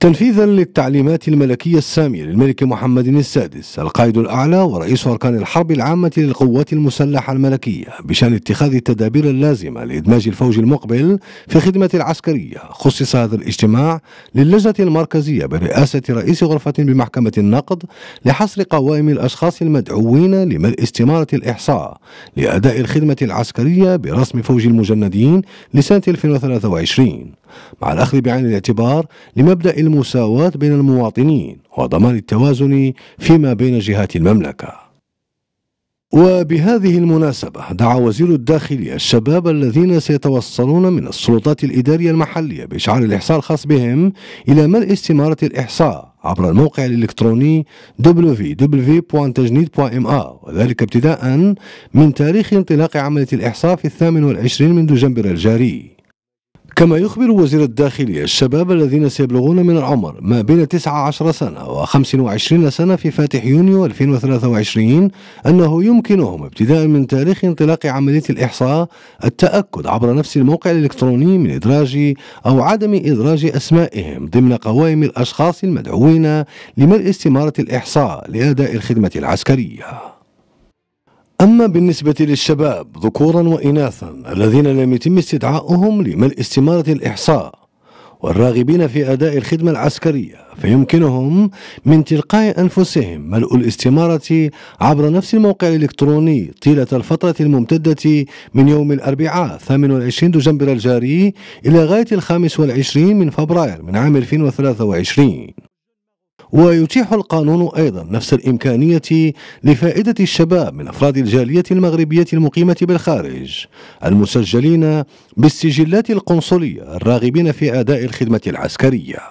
تنفيذا للتعليمات الملكية السامية للملك محمد السادس القائد الأعلى ورئيس أركان الحرب العامة للقوات المسلحة الملكية بشأن اتخاذ التدابير اللازمة لإدماج الفوج المقبل في خدمة العسكرية خصص هذا الاجتماع للجنة المركزية برئاسة رئيس غرفة بمحكمة النقد لحصر قوائم الأشخاص المدعوين لملء استمارة الإحصاء لأداء الخدمة العسكرية برسم فوج المجندين لسنة 2023 مع الأخذ بعين الاعتبار لمبدأ المساواة بين المواطنين وضمان التوازن فيما بين جهات المملكة وبهذه المناسبة دعا وزير الداخلية الشباب الذين سيتوصلون من السلطات الإدارية المحلية بإشعار الإحصاء الخاص بهم إلى ملء استمارة الإحصاء عبر الموقع الإلكتروني www.tajnid.ma وذلك ابتداء من تاريخ انطلاق عملية الإحصاء في الثامن والعشرين من دجنبر الجاري كما يخبر وزير الداخلية الشباب الذين سيبلغون من العمر ما بين 19 سنة و 25 سنة في فاتح يونيو 2023 أنه يمكنهم ابتداء من تاريخ انطلاق عملية الإحصاء التأكد عبر نفس الموقع الإلكتروني من إدراج أو عدم إدراج أسمائهم ضمن قوائم الأشخاص المدعوين لملء استمارة الإحصاء لأداء الخدمة العسكرية أما بالنسبة للشباب ذكورا وإناثا الذين لم يتم استدعاؤهم لملء استمارة الإحصاء والراغبين في أداء الخدمة العسكرية فيمكنهم من تلقاء أنفسهم ملء الاستمارة عبر نفس الموقع الإلكتروني طيلة الفترة الممتدة من يوم الأربعاء 28 دجنبر الجاري إلى غاية الخامس والعشرين من فبراير من عام 2023 ويتيح القانون أيضا نفس الإمكانية لفائدة الشباب من أفراد الجالية المغربية المقيمة بالخارج المسجلين بالسجلات القنصلية الراغبين في أداء الخدمة العسكرية